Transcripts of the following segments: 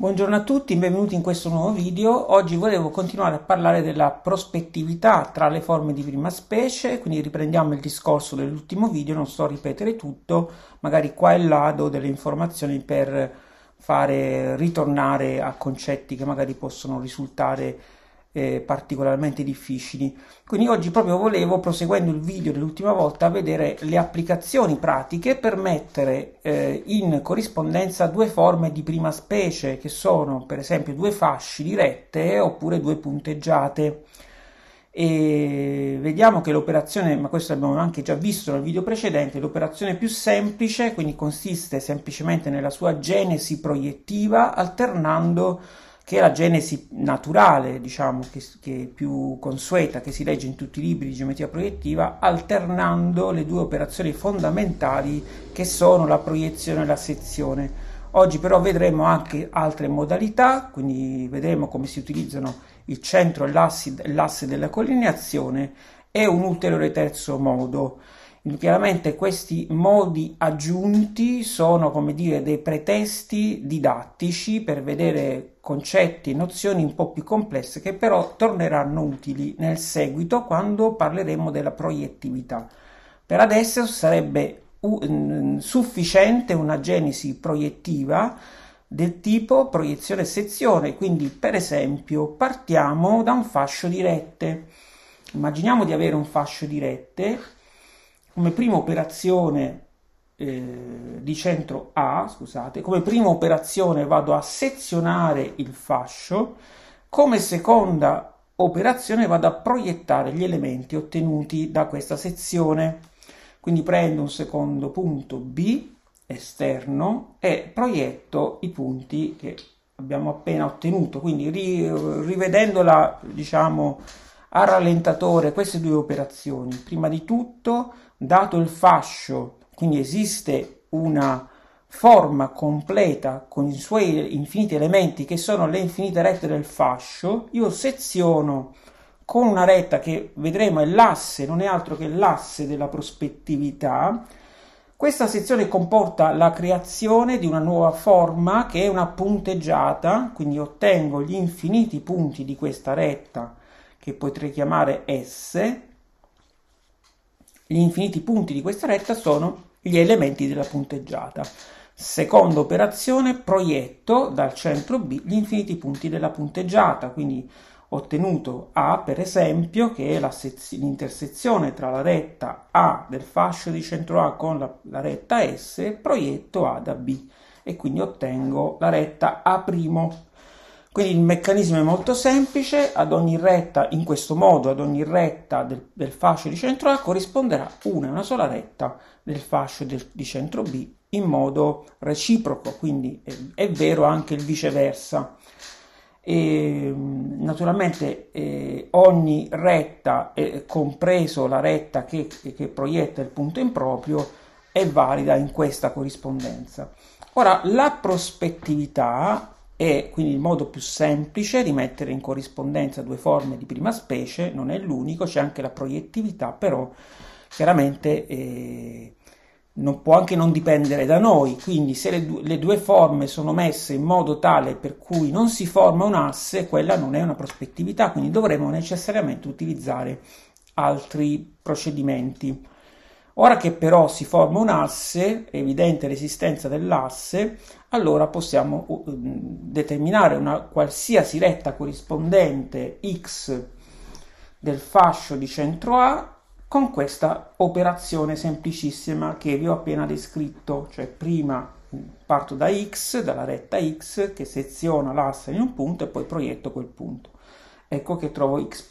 Buongiorno a tutti, benvenuti in questo nuovo video. Oggi volevo continuare a parlare della prospettività tra le forme di prima specie, quindi riprendiamo il discorso dell'ultimo video, non sto a ripetere tutto, magari qua e là do delle informazioni per fare ritornare a concetti che magari possono risultare eh, particolarmente difficili. Quindi oggi proprio volevo, proseguendo il video dell'ultima volta, vedere le applicazioni pratiche per mettere eh, in corrispondenza due forme di prima specie, che sono per esempio due fasci dirette oppure due punteggiate. E vediamo che l'operazione, ma questo l'abbiamo anche già visto nel video precedente, l'operazione più semplice, quindi consiste semplicemente nella sua genesi proiettiva alternando che è la genesi naturale, diciamo, che, che, è più consueta, che si legge in tutti i libri di geometria proiettiva, alternando le due operazioni fondamentali che sono la proiezione e la sezione. Oggi però vedremo anche altre modalità, quindi vedremo come si utilizzano il centro e l'asse della collineazione e un ulteriore terzo modo. Chiaramente questi modi aggiunti sono, come dire, dei pretesti didattici per vedere concetti, e nozioni un po' più complesse che però torneranno utili nel seguito quando parleremo della proiettività. Per adesso sarebbe sufficiente una genesi proiettiva del tipo proiezione sezione, quindi per esempio partiamo da un fascio di rette. Immaginiamo di avere un fascio di rette come prima operazione eh, di centro A, scusate, come prima operazione vado a sezionare il fascio, come seconda operazione vado a proiettare gli elementi ottenuti da questa sezione. Quindi prendo un secondo punto B esterno e proietto i punti che abbiamo appena ottenuto, quindi ri, rivedendola diciamo al rallentatore queste due operazioni. Prima di tutto, dato il fascio, quindi esiste una forma completa con i suoi infiniti elementi che sono le infinite rette del fascio, io seziono con una retta che vedremo è l'asse, non è altro che l'asse della prospettività. Questa sezione comporta la creazione di una nuova forma che è una punteggiata, quindi ottengo gli infiniti punti di questa retta che potrei chiamare S, gli infiniti punti di questa retta sono gli elementi della punteggiata. Seconda operazione, proietto dal centro B gli infiniti punti della punteggiata, quindi ho ottenuto A per esempio, che è sez- l'intersezione tra la retta A del fascio di centro A con la, la retta S, proietto A da B e quindi ottengo la retta A' Quindi il meccanismo è molto semplice, ad ogni retta, in questo modo, ad ogni retta del, del fascio di centro A corrisponderà una, una sola retta del fascio del, di centro B in modo reciproco, quindi è, è vero anche il viceversa. E, naturalmente eh, ogni retta, eh, compreso la retta che, che proietta il punto improprio, è valida in questa corrispondenza. Ora, la prospettività è quindi il modo più semplice di mettere in corrispondenza due forme di prima specie, non è l'unico, c'è anche la proiettività, però chiaramente eh, non può anche non dipendere da noi, quindi se le, du- le, due forme sono messe in modo tale per cui non si forma un'asse, quella non è una prospettività, quindi dovremo necessariamente utilizzare altri procedimenti. Ora che però si forma un asse, evidente l'esistenza dell'asse, allora possiamo uh, determinare una qualsiasi retta corrispondente x del fascio di centro A con questa operazione semplicissima che vi ho appena descritto, cioè prima parto da x, dalla retta x, che seziona l'asse in un punto e poi proietto quel punto. Ecco che trovo x'.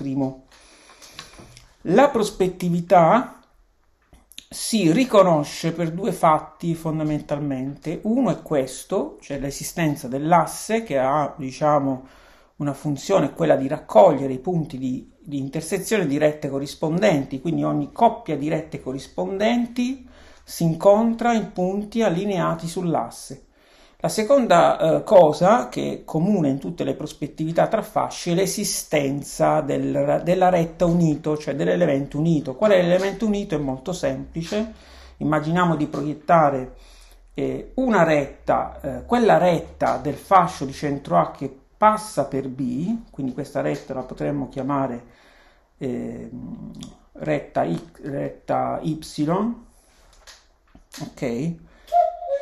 La prospettività si riconosce per due fatti fondamentalmente. Uno è questo, cioè l'esistenza dell'asse che ha, diciamo, una funzione, quella di raccogliere i punti di, di intersezione dirette corrispondenti, quindi ogni coppia di rette corrispondenti si incontra in punti allineati sull'asse. La seconda eh, cosa che è comune in tutte le prospettività tra fasce è l'esistenza del, della retta unito, cioè dell'elemento unito. Qual è l'elemento unito? È molto semplice. Immaginiamo di proiettare eh, una retta, eh, quella retta del fascio di centro A che passa per B, quindi questa retta la potremmo chiamare ehm, retta, I, retta Y, ok?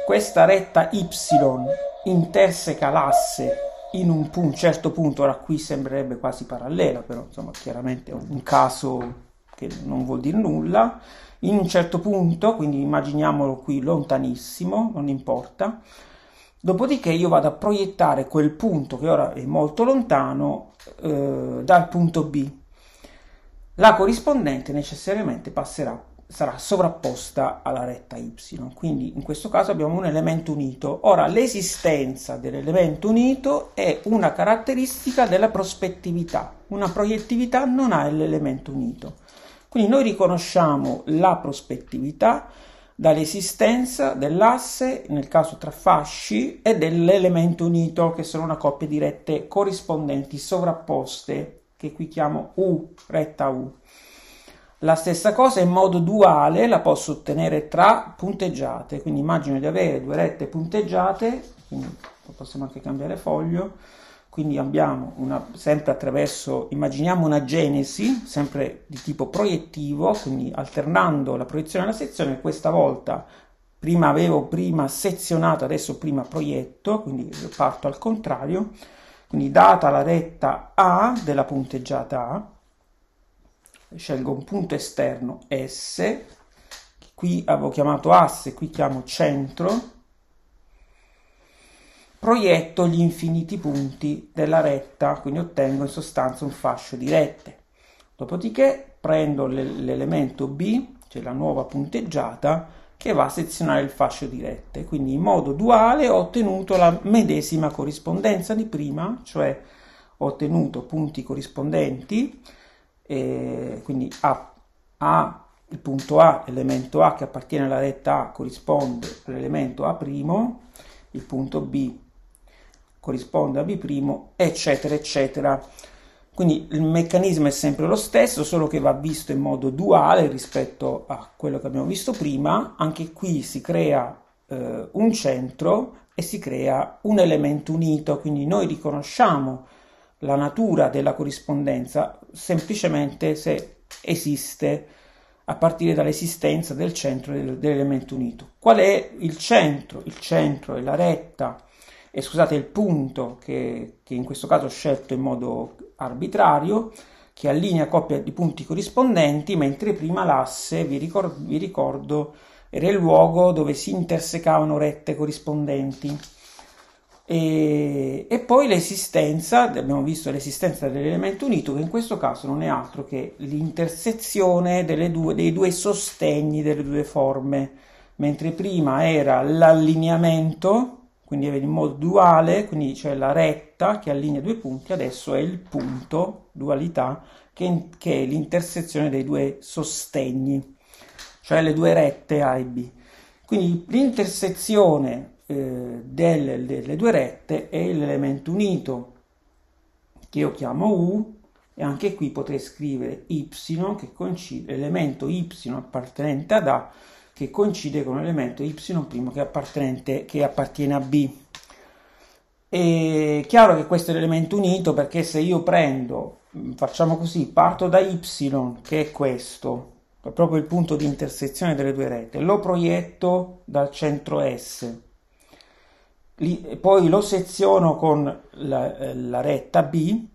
questa retta Y interseca l'asse in un, un certo punto, ora qui sembrerebbe quasi parallela, però insomma chiaramente è un caso che non vuol dire nulla, in un certo punto, quindi immaginiamolo qui lontanissimo, non importa, dopodiché io vado a proiettare quel punto che ora è molto lontano eh, dal punto B. La corrispondente necessariamente passerà sarà sovrapposta alla retta y. Quindi in questo caso abbiamo un elemento unito. Ora, l'esistenza dell'elemento unito è una caratteristica della prospettività. Una proiettività non ha l'elemento unito. Quindi noi riconosciamo la prospettività dall'esistenza dell'asse, nel caso tra fasci, e dell'elemento unito, che sono una coppia di rette corrispondenti sovrapposte, che qui chiamo U, retta U. La stessa cosa in modo duale la posso ottenere tra punteggiate, quindi immagino di avere due rette punteggiate, possiamo anche cambiare foglio, quindi abbiamo una, sempre attraverso, immaginiamo una genesi, sempre di tipo proiettivo, quindi alternando la proiezione alla sezione, questa volta prima avevo prima sezionato, adesso prima proietto, quindi parto al contrario, quindi data la retta A della punteggiata A, scelgo un punto esterno S, qui avevo chiamato asse, qui chiamo centro, proietto gli infiniti punti della retta, quindi ottengo in sostanza un fascio di rette. Dopodiché prendo l'elemento B, cioè la nuova punteggiata, che va a sezionare il fascio di rette. Quindi in modo duale ho ottenuto la medesima corrispondenza di prima, cioè ho ottenuto punti corrispondenti eh, quindi A, A, il punto A, elemento A che appartiene alla retta A corrisponde all'elemento A', il punto B corrisponde a B', eccetera, eccetera. Quindi il meccanismo è sempre lo stesso, solo che va visto in modo duale rispetto a quello che abbiamo visto prima. Anche qui si crea eh, un centro e si crea un elemento unito, quindi noi riconosciamo la natura della corrispondenza semplicemente se esiste a partire dall'esistenza del centro dell'elemento unito. Qual è il centro? Il centro è la retta, e scusate il punto che, che in questo caso ho scelto in modo arbitrario, che allinea coppia di punti corrispondenti, mentre prima l'asse, vi ricordo, vi ricordo era il luogo dove si intersecavano rette corrispondenti. E, e, poi l'esistenza, abbiamo visto l'esistenza dell'elemento unito, che in questo caso non è altro che l'intersezione due, dei due sostegni delle due forme, mentre prima era l'allineamento, quindi in modo duale, quindi c'è la retta che allinea due punti, adesso è il punto, dualità, che, che è l'intersezione dei due sostegni, cioè le due rette A e B. Quindi l'intersezione eh, delle due rette è l'elemento unito che io chiamo U e anche qui potrei scrivere y che coincide, elemento y appartenente ad A che coincide con l'elemento y' che, che appartiene a B. È chiaro che questo è l'elemento unito perché se io prendo, mm, facciamo così, parto da y che è questo, è proprio il punto di intersezione delle due rette, lo proietto dal centro S li, poi lo seziono con la, eh, la retta B,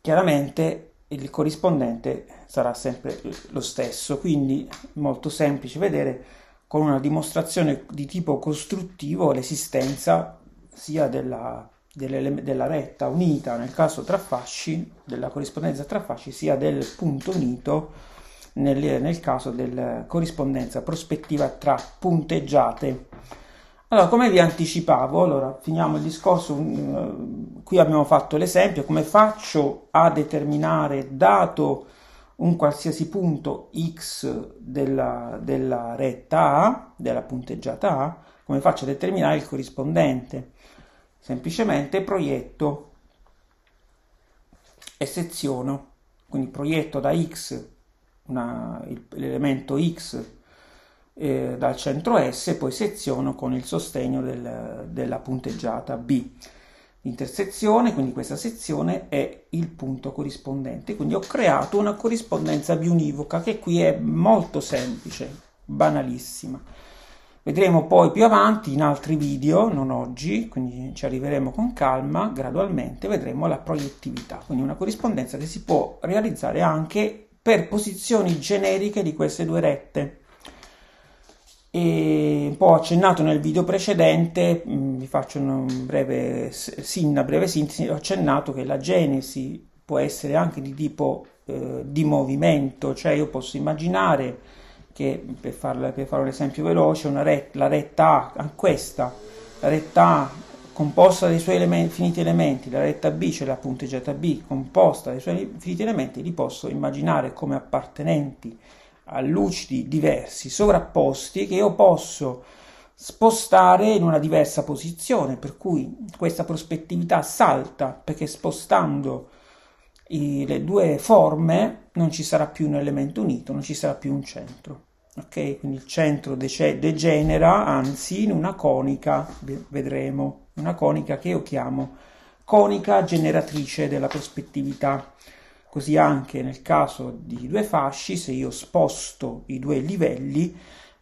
chiaramente il corrispondente sarà sempre eh, lo stesso, quindi molto semplice vedere con una dimostrazione di tipo costruttivo l'esistenza sia della, della retta unita nel caso tra fasci, della corrispondenza tra fasci, sia del punto unito nel, nel caso della eh, corrispondenza prospettiva tra punteggiate. Allora, come vi anticipavo, allora, finiamo il discorso, mm, qui abbiamo fatto l'esempio, come faccio a determinare, dato un qualsiasi punto x della, della retta A, della punteggiata A, come faccio a determinare il corrispondente? Semplicemente proietto e seziono, quindi proietto da x una, l'elemento x eh, dal centro S e poi seziono con il sostegno del, della punteggiata B. L'intersezione, quindi questa sezione, è il punto corrispondente. Quindi ho creato una corrispondenza biunivoca che qui è molto semplice, banalissima. Vedremo poi più avanti in altri video, non oggi, quindi ci arriveremo con calma, gradualmente vedremo la proiettività, quindi una corrispondenza che si può realizzare anche per posizioni generiche di queste due rette e un po' accennato nel video precedente, mm, vi faccio una breve, una breve sintesi, ho accennato che la genesi può essere anche di tipo eh, di movimento, cioè io posso immaginare che, per, farla, per fare un esempio veloce, ret- la retta A, ah, questa, la retta A composta dai suoi elementi, finiti elementi, la retta B, cioè la punteggiata B composta dai suoi finiti elementi, li posso immaginare come appartenenti a lucidi diversi sovrapposti che io posso spostare in una diversa posizione, per cui questa prospettività salta perché spostando i, le due forme non ci sarà più un elemento unito, non ci sarà più un centro. Ok, quindi il centro de- degenera anzi in una conica, vedremo, una conica che io chiamo conica generatrice della prospettività Così anche nel caso di due fasci, se io sposto i due livelli,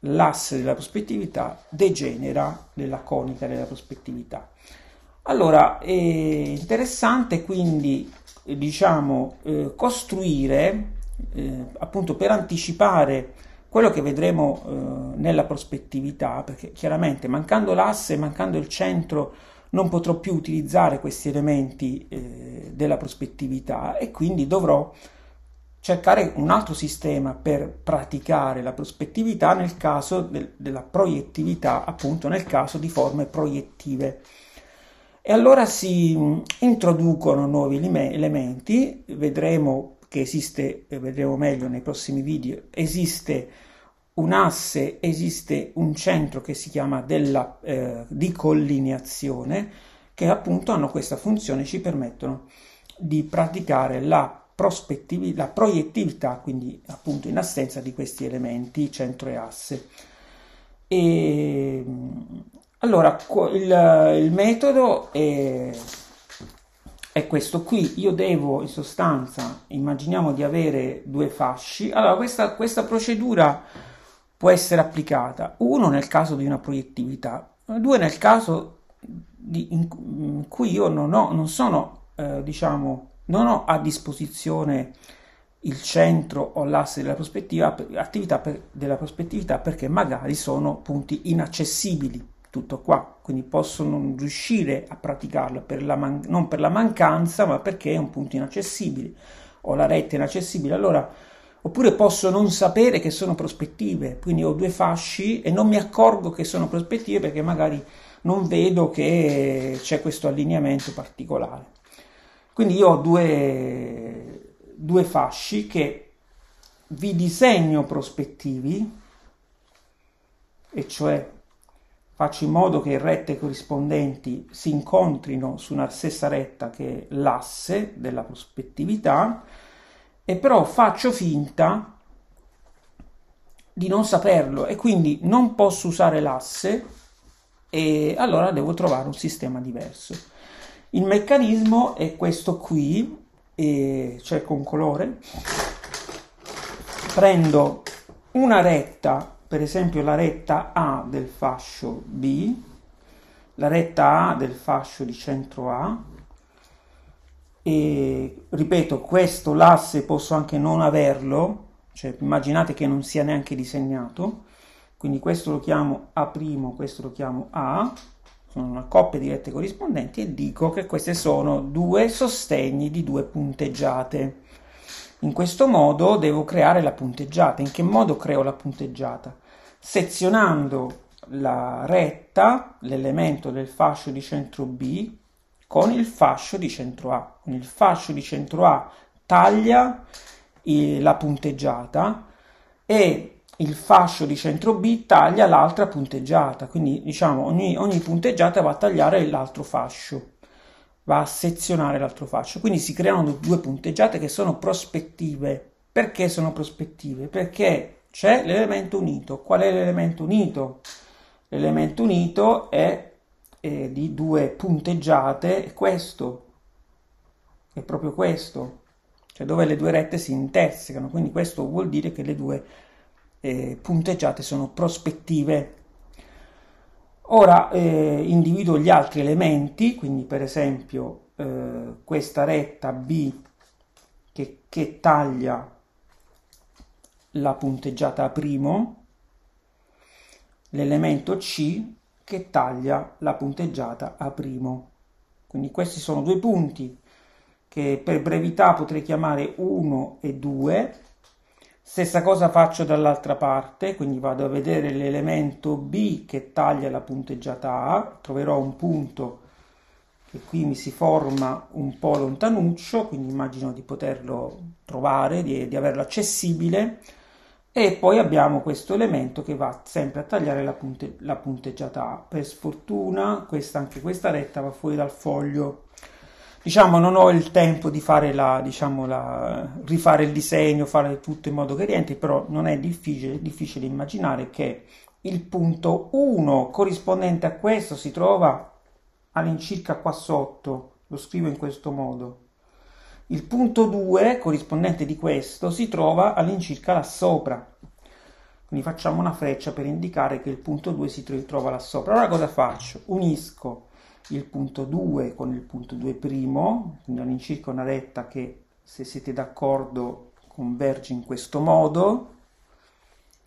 l'asse della prospettività degenera nella conica della prospettività. Allora, è interessante quindi, eh, diciamo, eh, costruire, eh, appunto per anticipare quello che vedremo eh, nella prospettività, perché chiaramente mancando l'asse, mancando il centro non potrò più utilizzare questi elementi eh, della prospettività e quindi dovrò cercare un altro sistema per praticare la prospettività nel caso de- della proiettività, appunto nel caso di forme proiettive. E allora si mm, introducono nuovi elementi, vedremo che esiste, eh, vedremo meglio nei prossimi video, esiste un asse esiste un centro che si chiama della eh, ricollineazione che appunto hanno questa funzione ci permettono di praticare la, la proiettività quindi appunto in assenza di questi elementi centro e asse e, allora il, il metodo è, è questo qui io devo in sostanza immaginiamo di avere due fasci allora questa, questa procedura può essere applicata, uno nel caso di una proiettività, due nel caso di, in, in, cui io non ho, non sono, eh, diciamo, non ho a disposizione il centro o l'asse della prospettiva, attività per, della prospettività perché magari sono punti inaccessibili, tutto qua, quindi posso non riuscire a praticarlo per man- non per la mancanza ma perché è un punto inaccessibile o la rete inaccessibile, allora oppure posso non sapere che sono prospettive, quindi ho due fasci e non mi accorgo che sono prospettive perché magari non vedo che c'è questo allineamento particolare. Quindi io ho due, due fasci che vi disegno prospettivi, e cioè faccio in modo che rette corrispondenti si incontrino su una stessa retta che è l'asse della prospettività, e però faccio finta di non saperlo e quindi non posso usare l'asse e allora devo trovare un sistema diverso. Il meccanismo è questo qui, e cioè con colore. Prendo una retta, per esempio la retta A del fascio B, la retta A del fascio di centro A, e ripeto questo l'asse posso anche non averlo cioè immaginate che non sia neanche disegnato quindi questo lo chiamo A' questo lo chiamo A sono una coppia di rette corrispondenti e dico che queste sono due sostegni di due punteggiate in questo modo devo creare la punteggiata in che modo creo la punteggiata sezionando la retta l'elemento del fascio di centro B con il fascio di centro A. Con il fascio di centro A taglia eh, la punteggiata e il fascio di centro B taglia l'altra punteggiata, quindi diciamo ogni, ogni punteggiata va a tagliare l'altro fascio, va a sezionare l'altro fascio, quindi si creano due punteggiate che sono prospettive. Perché sono prospettive? Perché c'è l'elemento unito. Qual è l'elemento unito? L'elemento unito è eh, di due punteggiate è questo, è proprio questo, cioè dove le due rette si intersecano, quindi questo vuol dire che le due eh, punteggiate sono prospettive. Ora eh, individuo gli altri elementi, quindi per esempio eh, questa retta B che, che taglia la punteggiata A', l'elemento C che taglia la punteggiata a primo. Quindi questi sono due punti che per brevità potrei chiamare 1 e 2. Stessa cosa faccio dall'altra parte, quindi vado a vedere l'elemento B che taglia la punteggiata A, troverò un punto che qui mi si forma un po' lontanuccio, quindi immagino di poterlo trovare, di, di averlo accessibile e poi abbiamo questo elemento che va sempre a tagliare la, punte- la punteggiata A. Per sfortuna questa, anche questa retta va fuori dal foglio. Diciamo non ho il tempo di fare la, diciamo la, rifare il disegno, fare tutto in modo che rientri, però non è difficile, è difficile immaginare che il punto 1 corrispondente a questo si trova all'incirca qua sotto. Lo scrivo in questo modo. Il punto 2, corrispondente di questo, si trova all'incirca là sopra. Quindi facciamo una freccia per indicare che il punto 2 si trova là sopra. Allora cosa faccio? Unisco il punto 2 con il punto 2 primo, quindi all'incirca una retta che, se siete d'accordo, converge in questo modo.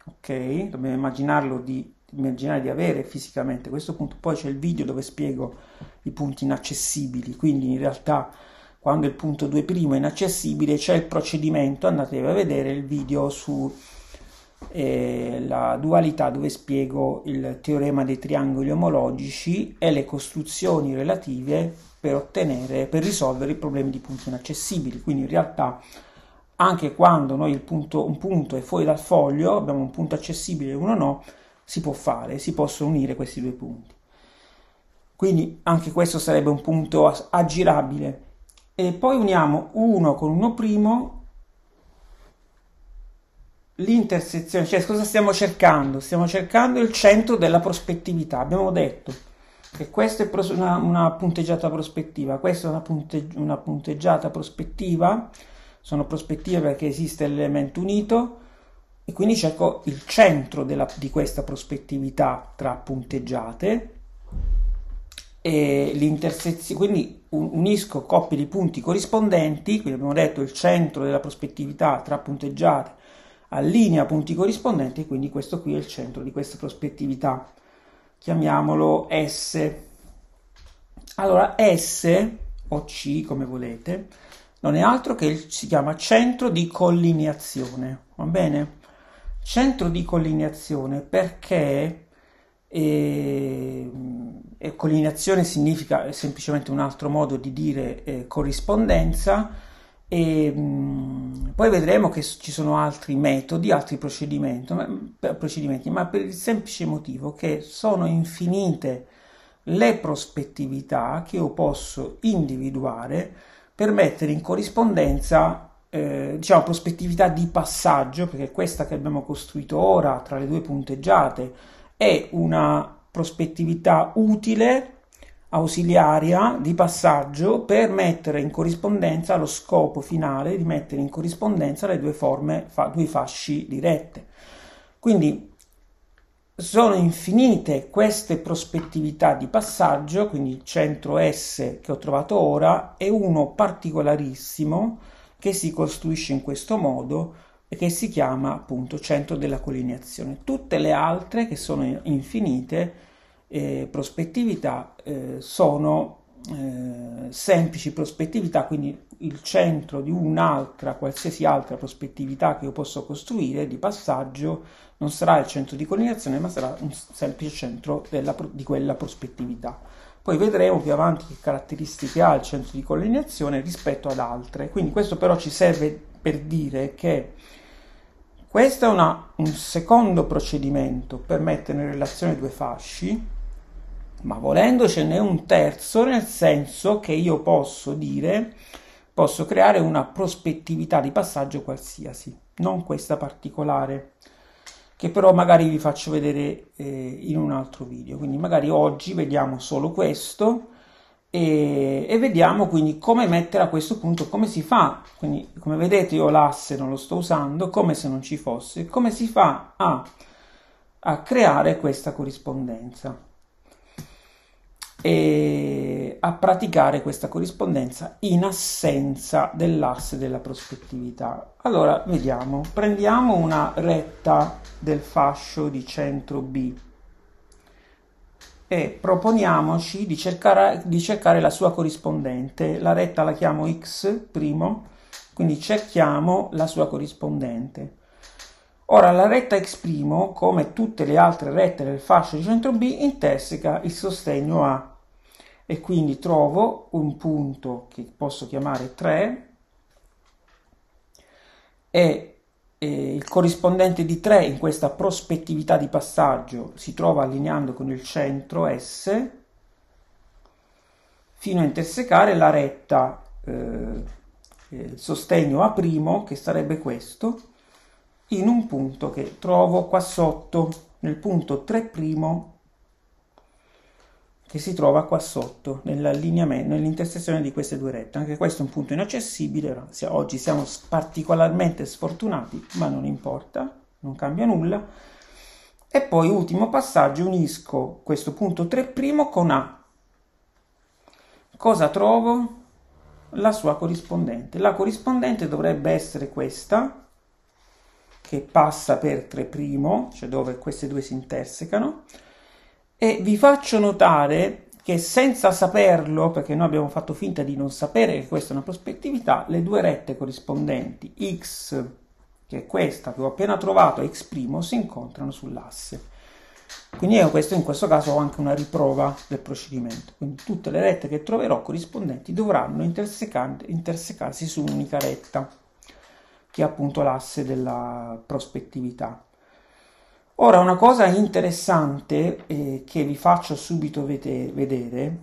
Ok? Dobbiamo immaginarlo di immaginare di avere fisicamente questo punto. Poi c'è il video dove spiego i punti inaccessibili, quindi in realtà quando il punto 2' è inaccessibile c'è il procedimento, andatevi a vedere il video sulla eh, dualità dove spiego il teorema dei triangoli omologici e le costruzioni relative per ottenere, per risolvere i problemi di punti inaccessibili. Quindi in realtà anche quando noi punto, un punto è fuori dal foglio, abbiamo un punto accessibile e uno no, si può fare, si possono unire questi due punti. Quindi anche questo sarebbe un punto aggirabile e poi uniamo 1 con 1 primo l'intersezione, cioè cosa stiamo cercando? Stiamo cercando il centro della prospettività, abbiamo detto che questa è una, una punteggiata prospettiva, questa è una, punte, una punteggiata prospettiva, sono prospettive perché esiste l'elemento unito e quindi cerco il centro della, di questa prospettività tra punteggiate e l'intersezione, quindi unisco coppie di punti corrispondenti, quindi abbiamo detto il centro della prospettività tra punteggiate allinea punti corrispondenti quindi questo qui è il centro di questa prospettività. Chiamiamolo S. Allora S o C come volete non è altro che il, si chiama centro di collineazione, va bene? Centro di collineazione perché e, e collinazione significa semplicemente un altro modo di dire eh, corrispondenza e mh, mm, poi vedremo che ci sono altri metodi, altri procedimenti ma, procedimenti, ma per il semplice motivo che sono infinite le prospettività che io posso individuare per mettere in corrispondenza eh, diciamo prospettività di passaggio, perché questa che abbiamo costruito ora tra le due punteggiate è una prospettività utile, ausiliaria, di passaggio per mettere in corrispondenza lo scopo finale di mettere in corrispondenza le due forme, fa, due fasci dirette. Quindi sono infinite queste prospettività di passaggio, quindi il centro S che ho trovato ora è uno particolarissimo che si costruisce in questo modo e che si chiama appunto centro della collineazione. Tutte le altre, che sono infinite, eh, prospettività, eh, sono eh, semplici prospettività, quindi il centro di un'altra, qualsiasi altra prospettività che io posso costruire di passaggio non sarà il centro di collineazione, ma sarà un semplice centro della, di quella prospettività. Poi vedremo più avanti che caratteristiche ha il centro di collineazione rispetto ad altre. Quindi questo però ci serve per dire che questo è una, un secondo procedimento per mettere in relazione due fasci, ma volendo ce n'è un terzo nel senso che io posso dire, posso creare una prospettività di passaggio qualsiasi, non questa particolare, che però magari vi faccio vedere eh, in un altro video. Quindi magari oggi vediamo solo questo e, e, vediamo quindi come mettere a questo punto, come si fa, quindi come vedete io l'asse non lo sto usando, come se non ci fosse, come si fa a, a creare questa corrispondenza e a praticare questa corrispondenza in assenza dell'asse della prospettività. Allora, vediamo, prendiamo una retta del fascio di centro B e proponiamoci di cercare, di cercare la sua corrispondente. La retta la chiamo x primo, quindi cerchiamo la sua corrispondente. Ora la retta x', come tutte le altre rette del fascio di centro B, interseca il sostegno A e quindi trovo un punto che posso chiamare 3 e eh, il corrispondente di 3 in questa prospettività di passaggio si trova allineando con il centro S fino a intersecare la retta eh, il sostegno A' che sarebbe questo in un punto che trovo qua sotto nel punto 3' che si trova qua sotto, nell'allineamento, nell'intersezione di queste due rette. Anche questo è un punto inaccessibile, oggi siamo particolarmente sfortunati, ma non importa, non cambia nulla. E poi, ultimo passaggio, unisco questo punto 3' con A. Cosa trovo? La sua corrispondente. La corrispondente dovrebbe essere questa, che passa per 3', cioè dove queste due si intersecano, e vi faccio notare che senza saperlo, perché noi abbiamo fatto finta di non sapere che questa è una prospettività, le due rette corrispondenti x, che è questa che ho appena trovato, e x' si incontrano sull'asse. Quindi io questo, in questo caso ho anche una riprova del procedimento. Quindi tutte le rette che troverò corrispondenti dovranno intersecarsi su un'unica retta, che è appunto l'asse della prospettività. Ora, una cosa interessante eh, che vi faccio subito vede- vedere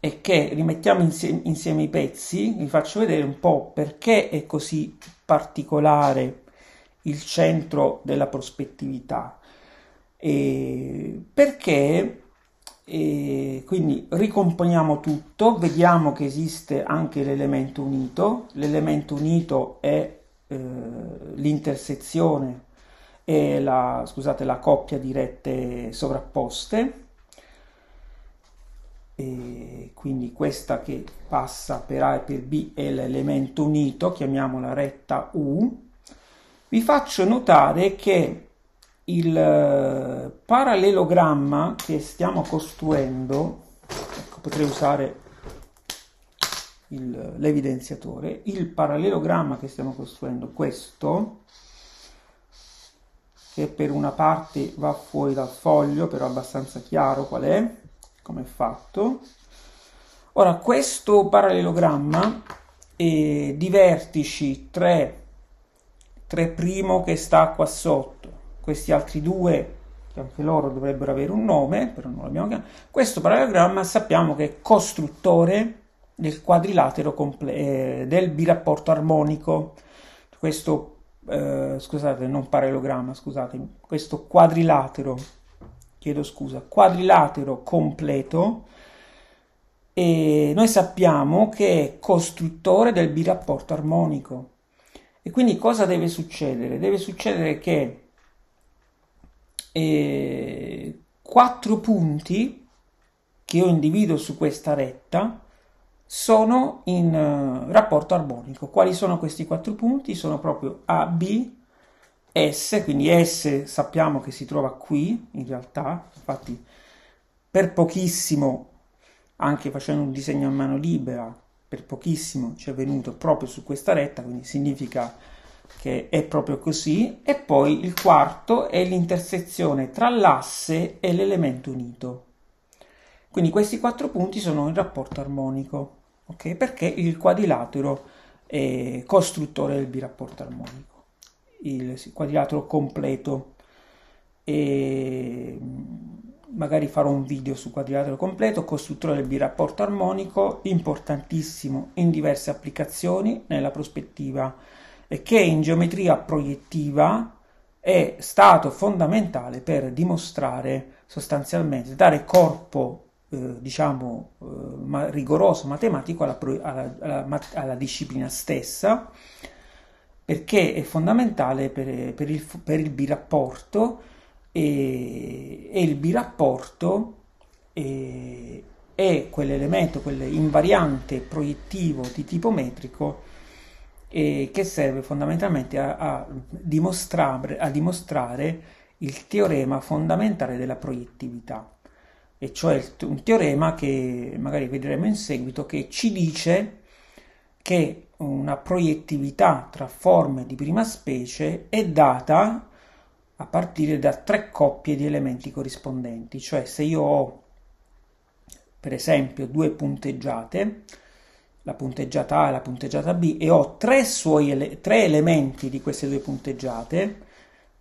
è che rimettiamo insieme, insieme, i pezzi, vi faccio vedere un po' perché è così particolare il centro della prospettività. Eh, perché eh, quindi ricomponiamo tutto, vediamo che esiste anche l'elemento unito, l'elemento unito è eh, l'intersezione e la, scusate, la coppia di rette sovrapposte e quindi questa che passa per A e per B è l'elemento unito, chiamiamola retta U, vi faccio notare che il eh, parallelogramma che stiamo costruendo, ecco, potrei usare il, l'evidenziatore, il parallelogramma che stiamo costruendo, questo, che per una parte va fuori dal foglio, però abbastanza chiaro qual è, come è fatto. Ora, questo parallelogramma eh, di vertici 3, 3 che sta qua sotto, questi altri due che anche loro dovrebbero avere un nome, però non l'abbiamo chiamato, questo parallelogramma sappiamo che è costruttore del quadrilatero comple- eh, del birapporto armonico. Questo eh, scusate, non parallelogramma, scusatemi, questo quadrilatero, chiedo scusa, quadrilatero completo, e noi sappiamo che è costruttore del birapporto armonico. E quindi cosa deve succedere? Deve succedere che eh, quattro punti che io individuo su questa retta sono in eh, rapporto armonico. Quali sono questi quattro punti? Sono proprio A, B, S, quindi S sappiamo che si trova qui in realtà, infatti per pochissimo, anche facendo un disegno a mano libera, per pochissimo ci è venuto proprio su questa retta, quindi significa che è proprio così. E poi il quarto è l'intersezione tra l'asse e l'elemento unito. Quindi questi quattro punti sono in rapporto armonico okay? perché il quadrilatero è costruttore del birapporto armonico, il quadrilatero completo. E magari farò un video su quadrilatero completo, costruttore del birapporto armonico, importantissimo in diverse applicazioni nella prospettiva che in geometria proiettiva è stato fondamentale per dimostrare sostanzialmente, dare corpo eh, diciamo, eh, ma rigoroso matematico alla, alla, alla, alla, disciplina stessa, perché è fondamentale per, per, il, per il, birapporto e, e il birapporto e, eh, è quell'elemento, quell'invariante proiettivo di tipo metrico eh, che serve fondamentalmente a, a, dimostrare, a dimostrare il teorema fondamentale della proiettività e cioè un teorema che magari vedremo in seguito che ci dice che una proiettività tra forme di prima specie è data a partire da tre coppie di elementi corrispondenti, cioè se io ho per esempio due punteggiate, la punteggiata A e la punteggiata B, e ho tre, suoi, tre elementi di queste due punteggiate,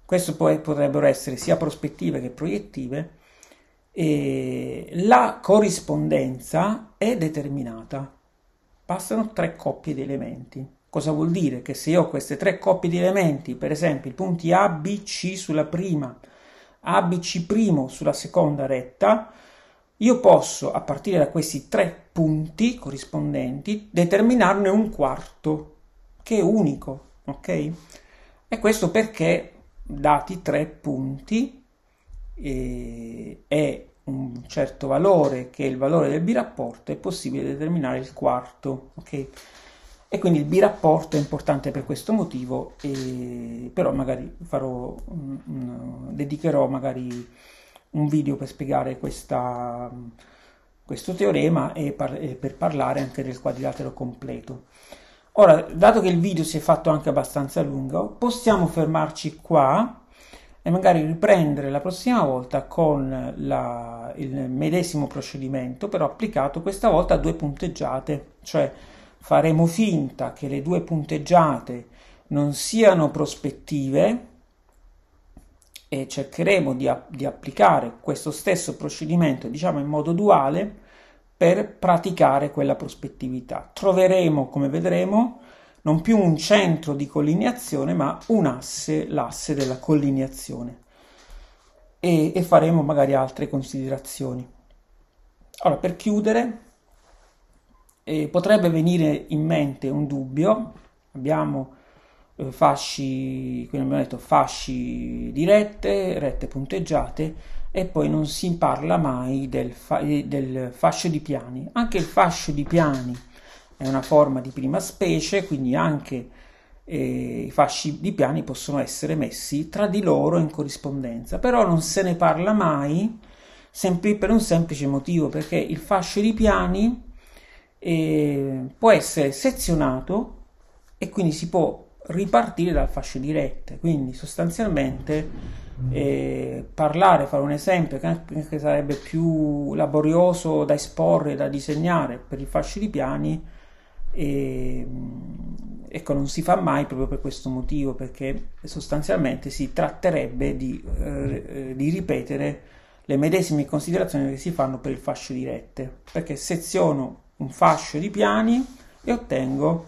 queste potrebbero essere sia prospettive che proiettive, e la corrispondenza è determinata. Passano tre coppie di elementi. Cosa vuol dire? Che se io ho queste tre coppie di elementi, per esempio i punti A, B, C sulla prima, A, B, C' sulla seconda retta, io posso, a partire da questi tre punti corrispondenti, determinarne un quarto, che è unico, ok? E questo perché, dati tre punti, eh, è un certo valore che è il valore del birapporto è possibile determinare il quarto ok e quindi il birapporto è importante per questo motivo e, però magari farò un, un, dedicherò magari un video per spiegare questa, questo teorema e, par- e per parlare anche del quadrilatero completo ora dato che il video si è fatto anche abbastanza lungo possiamo fermarci qua e magari riprendere la prossima volta con la, il medesimo procedimento, però applicato questa volta a due punteggiate, cioè faremo finta che le due punteggiate non siano prospettive e cercheremo di, di applicare questo stesso procedimento, diciamo in modo duale, per praticare quella prospettività. Troveremo, come vedremo, non più un centro di collineazione, ma un asse, l'asse della collineazione. E, e faremo magari altre considerazioni. Allora, per chiudere, eh, potrebbe venire in mente un dubbio, abbiamo eh, fasci, quindi abbiamo detto fasci dirette, rette punteggiate e poi non si parla mai del, fa- eh, del fascio di piani. Anche il fascio di piani è una forma di prima specie, quindi anche eh, i fasci di piani possono essere messi tra di loro in corrispondenza, però non se ne parla mai sempre, per un semplice motivo, perché il fascio di piani eh, può essere sezionato e quindi si può ripartire dal fascio di rette, quindi sostanzialmente eh, parlare, fare un esempio che anche sarebbe più laborioso da esporre, da disegnare per il fascio di piani, e, ehm, ecco, non si fa mai proprio per questo motivo, perché sostanzialmente si tratterebbe di, eh, eh, di ripetere le medesime considerazioni che si fanno per il fascio di rette, perché seziono un fascio di piani e ottengo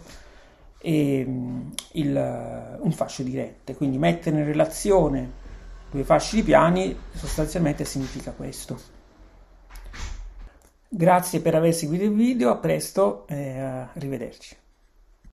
eh, il, un fascio di rette, quindi mettere in relazione due fasci di piani sostanzialmente significa questo. Grazie per aver seguito il video, a presto e eh, arrivederci.